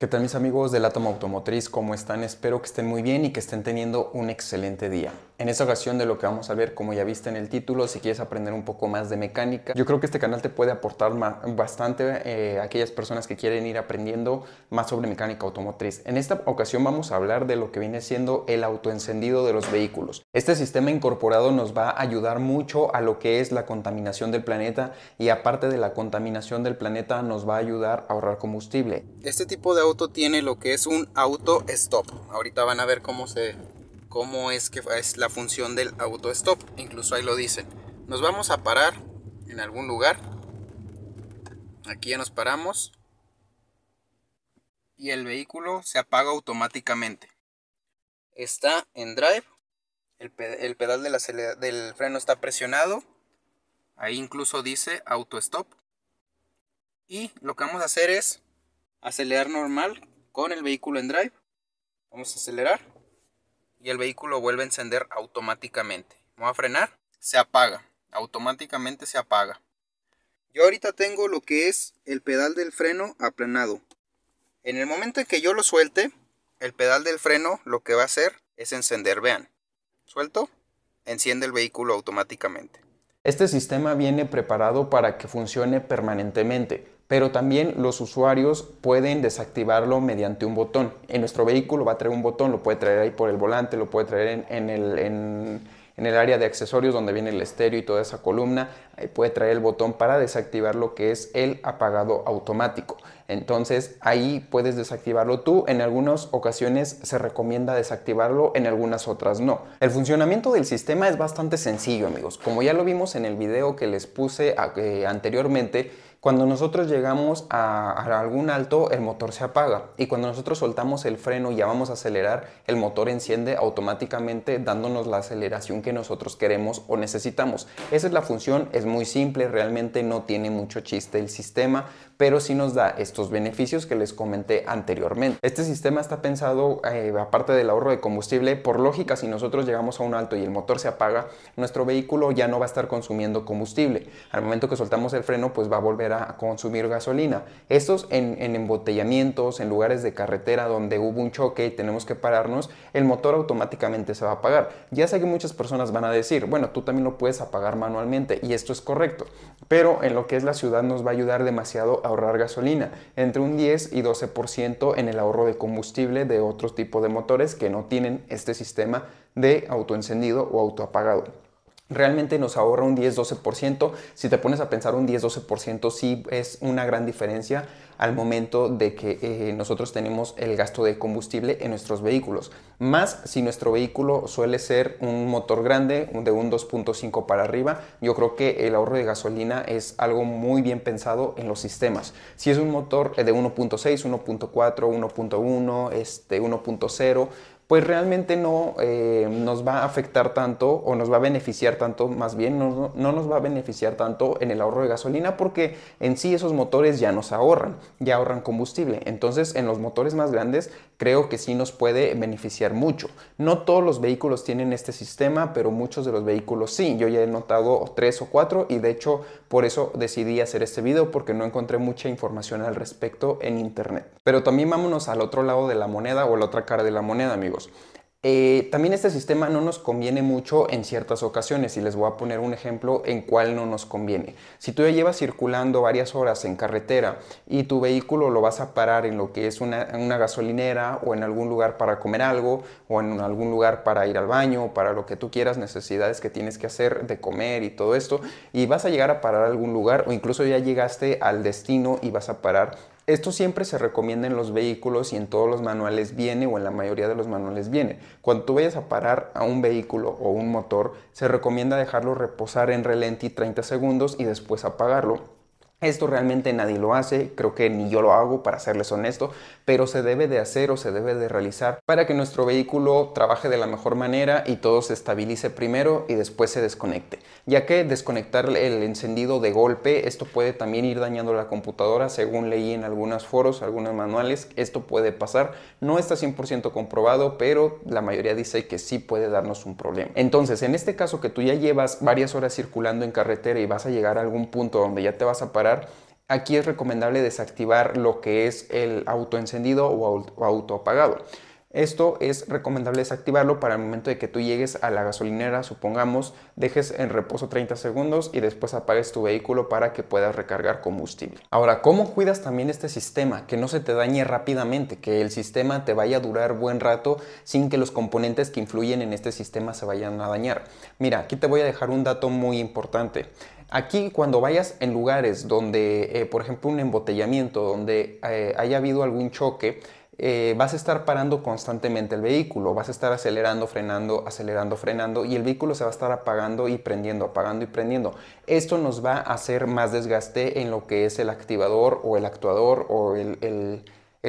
¿Qué tal mis amigos del Átomo Automotriz? ¿Cómo están? Espero que estén muy bien y que estén teniendo un excelente día. En esta ocasión de lo que vamos a ver, como ya viste en el título, si quieres aprender un poco más de mecánica, yo creo que este canal te puede aportar bastante eh, a aquellas personas que quieren ir aprendiendo más sobre mecánica automotriz. En esta ocasión vamos a hablar de lo que viene siendo el autoencendido de los vehículos. Este sistema incorporado nos va a ayudar mucho a lo que es la contaminación del planeta y aparte de la contaminación del planeta nos va a ayudar a ahorrar combustible. Este tipo de auto tiene lo que es un auto stop. Ahorita van a ver cómo se cómo es que es la función del auto-stop. Incluso ahí lo dicen. Nos vamos a parar en algún lugar. Aquí ya nos paramos. Y el vehículo se apaga automáticamente. Está en drive. El, pedal del freno está presionado. Ahí incluso dice auto-stop. Y lo que vamos a hacer es acelerar normal con el vehículo en drive. Vamos a acelerar y el vehículo vuelve a encender automáticamente. Voy a frenar, se apaga, automáticamente se apaga. Yo ahorita tengo lo que es el pedal del freno aplanado. En el momento en que yo lo suelte, el pedal del freno lo que va a hacer es encender, vean. Suelto, enciende el vehículo automáticamente. Este sistema viene preparado para que funcione permanentemente pero también los usuarios pueden desactivarlo mediante un botón. En nuestro vehículo va a traer un botón, lo puede traer ahí por el volante, lo puede traer en, el, el área de accesorios donde viene el estéreo y toda esa columna, ahí puede traer el botón para desactivar lo que es el apagado automático. Entonces ahí puedes desactivarlo tú, en algunas ocasiones se recomienda desactivarlo, en algunas otras no. El funcionamiento del sistema es bastante sencillo amigos, como ya lo vimos en el video que les puse eh, anteriormente, cuando nosotros llegamos a, algún alto, el motor se apaga y cuando nosotros soltamos el freno y ya vamos a acelerar, el motor enciende automáticamente dándonos la aceleración que nosotros queremos o necesitamos. Esa es la función, es muy simple, realmente no tiene mucho chiste el sistema, pero sí nos da estos beneficios que les comenté anteriormente. Este sistema está pensado, eh, aparte del ahorro de combustible, por lógica, si nosotros llegamos a un alto y el motor se apaga, nuestro vehículo ya no va a estar consumiendo combustible. Al momento que soltamos el freno, pues va a volver a consumir gasolina. Estos en, en, embotellamientos, en lugares de carretera donde hubo un choque y tenemos que pararnos, el motor automáticamente se va a apagar. Ya sé que muchas personas van a decir, bueno, tú también lo puedes apagar manualmente y esto es correcto, pero en lo que es la ciudad nos va a ayudar demasiado a ahorrar gasolina, entre un 10 y 12% en el ahorro de combustible de otro tipo de motores que no tienen este sistema de autoencendido o autoapagado realmente nos ahorra un 10-12%. Si te pones a pensar un 10-12% sí es una gran diferencia al momento de que eh, nosotros tenemos el gasto de combustible en nuestros vehículos. Más si nuestro vehículo suele ser un motor grande, de un 2.5 para arriba, yo creo que el ahorro de gasolina es algo muy bien pensado en los sistemas. Si es un motor eh, de 1.6, 1.4, 1.1, este, 1.0, pues realmente no eh, nos va a afectar tanto o nos va a beneficiar tanto, más bien no, no, nos va a beneficiar tanto en el ahorro de gasolina porque en sí esos motores ya nos ahorran, ya ahorran combustible. Entonces en los motores más grandes creo que sí nos puede beneficiar mucho. No todos los vehículos tienen este sistema, pero muchos de los vehículos sí. Yo ya he notado tres o cuatro y de hecho por eso decidí hacer este video porque no encontré mucha información al respecto en internet. Pero también vámonos al otro lado de la moneda o la otra cara de la moneda, amigos. Eh, también este sistema no nos conviene mucho en ciertas ocasiones y les voy a poner un ejemplo en cuál no nos conviene. Si tú ya llevas circulando varias horas en carretera y tu vehículo lo vas a parar en lo que es una, gasolinera o en algún lugar para comer algo o en algún lugar para ir al baño, o para lo que tú quieras, necesidades que tienes que hacer de comer y todo esto, y vas a llegar a parar algún lugar o incluso ya llegaste al destino y vas a parar esto siempre se recomienda en los vehículos y en todos los manuales viene o en la mayoría de los manuales viene. Cuando tú vayas a parar a un vehículo o un motor, se recomienda dejarlo reposar en relenti 30 segundos y después apagarlo esto realmente nadie lo hace, creo que ni yo lo hago para serles honesto, pero se debe de hacer o se debe de realizar para que nuestro vehículo trabaje de la mejor manera y todo se estabilice primero y después se desconecte. Ya que desconectar el encendido de golpe, esto puede también ir dañando la computadora, según leí en algunos foros, algunos manuales, esto puede pasar. No está 100% comprobado, pero la mayoría dice que sí puede darnos un problema. Entonces, en este caso que tú ya llevas varias horas circulando en carretera y vas a llegar a algún punto donde ya te vas a parar, aquí es recomendable desactivar lo que es el autoencendido o apagado Esto es recomendable desactivarlo para el momento de que tú llegues a la gasolinera, supongamos, dejes en reposo 30 segundos y después apagues tu vehículo para que puedas recargar combustible. Ahora, ¿cómo cuidas también este sistema? Que no se te dañe rápidamente, que el sistema te vaya a durar buen rato sin que los componentes que influyen en este sistema se vayan a dañar. Mira, aquí te voy a dejar un dato muy importante. Aquí cuando vayas en lugares donde, eh, por ejemplo, un embotellamiento, donde eh, haya habido algún choque, eh, vas a estar parando constantemente el vehículo, vas a estar acelerando, frenando, acelerando, frenando y el vehículo se va a estar apagando y prendiendo, apagando y prendiendo. Esto nos va a hacer más desgaste en lo que es el activador o el actuador o el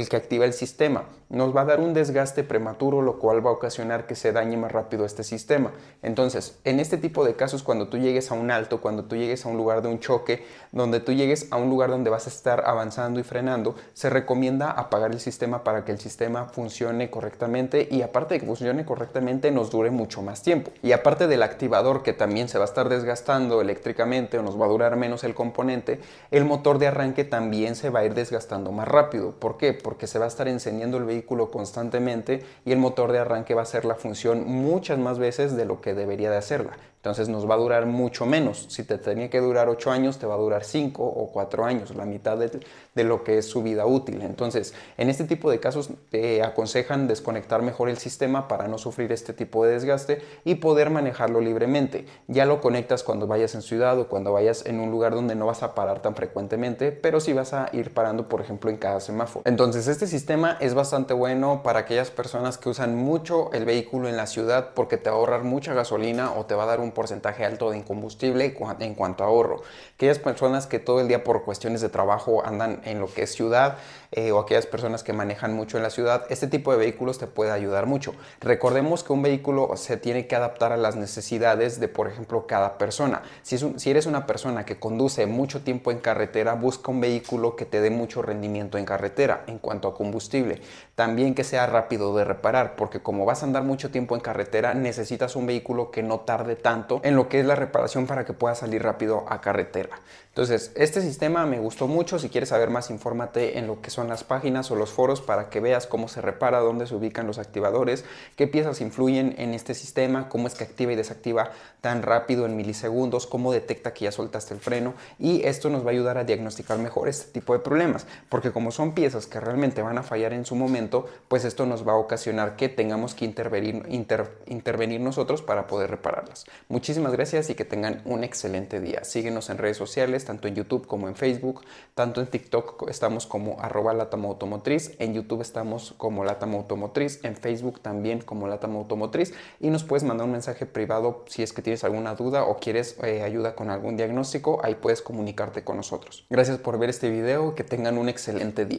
que activa el sistema nos va a dar un desgaste prematuro, lo cual va a ocasionar que se dañe más rápido este sistema. Entonces, en este tipo de casos, cuando tú llegues a un alto, cuando tú llegues a un lugar de un choque, donde tú llegues a un lugar donde vas a estar avanzando y frenando, se recomienda apagar el sistema para que el sistema funcione correctamente y aparte de que funcione correctamente, nos dure mucho más tiempo. Y aparte del activador que también se va a estar desgastando eléctricamente o nos va a durar menos el componente, el motor de arranque también se va a ir desgastando más rápido. ¿Por qué? Porque se va a estar encendiendo el vehículo constantemente y el motor de arranque va a hacer la función muchas más veces de lo que debería de hacerla. Entonces nos va a durar mucho menos. Si te tenía que durar 8 años, te va a durar 5 o 4 años, la mitad de, lo que es su vida útil. Entonces, en este tipo de casos te aconsejan desconectar mejor el sistema para no sufrir este tipo de desgaste y poder manejarlo libremente. Ya lo conectas cuando vayas en ciudad o cuando vayas en un lugar donde no vas a parar tan frecuentemente, pero sí vas a ir parando, por ejemplo, en cada semáforo. Entonces, este sistema es bastante bueno para aquellas personas que usan mucho el vehículo en la ciudad porque te va a ahorrar mucha gasolina o te va a dar un porcentaje alto de combustible en cuanto a ahorro. Aquellas personas que todo el día por cuestiones de trabajo andan en lo que es ciudad eh, o aquellas personas que manejan mucho en la ciudad, este tipo de vehículos te puede ayudar mucho. Recordemos que un vehículo se tiene que adaptar a las necesidades de, por ejemplo, cada persona. Si, si eres una persona que conduce mucho tiempo en carretera, busca un vehículo que te dé mucho rendimiento en carretera en cuanto a combustible. También que sea rápido de reparar, porque como vas a andar mucho tiempo en carretera, necesitas un vehículo que no tarde tanto en lo que es la reparación para que pueda salir rápido a carretera. Entonces, este sistema me gustó mucho. Si quieres saber más, infórmate en lo que son las páginas o los foros para que veas cómo se repara, dónde se ubican los activadores, qué piezas influyen en este sistema, cómo es que activa y desactiva tan rápido en milisegundos, cómo detecta que ya soltaste el freno y esto nos va a ayudar a diagnosticar mejor este tipo de problemas, porque como son piezas que realmente van a fallar en su momento, pues esto nos va a ocasionar que tengamos que intervenir, intervenir nosotros para poder repararlas. Muchísimas gracias y que tengan un excelente día. Síguenos en redes sociales, tanto en YouTube como en Facebook, tanto en TikTok estamos como arroba Automotriz, en YouTube estamos como Látamo Automotriz, en Facebook también como Látamo Automotriz y nos puedes mandar un mensaje privado si es que tienes alguna duda o quieres eh, ayuda con algún diagnóstico, ahí puedes comunicarte con nosotros. Gracias por ver este video, que tengan un excelente día.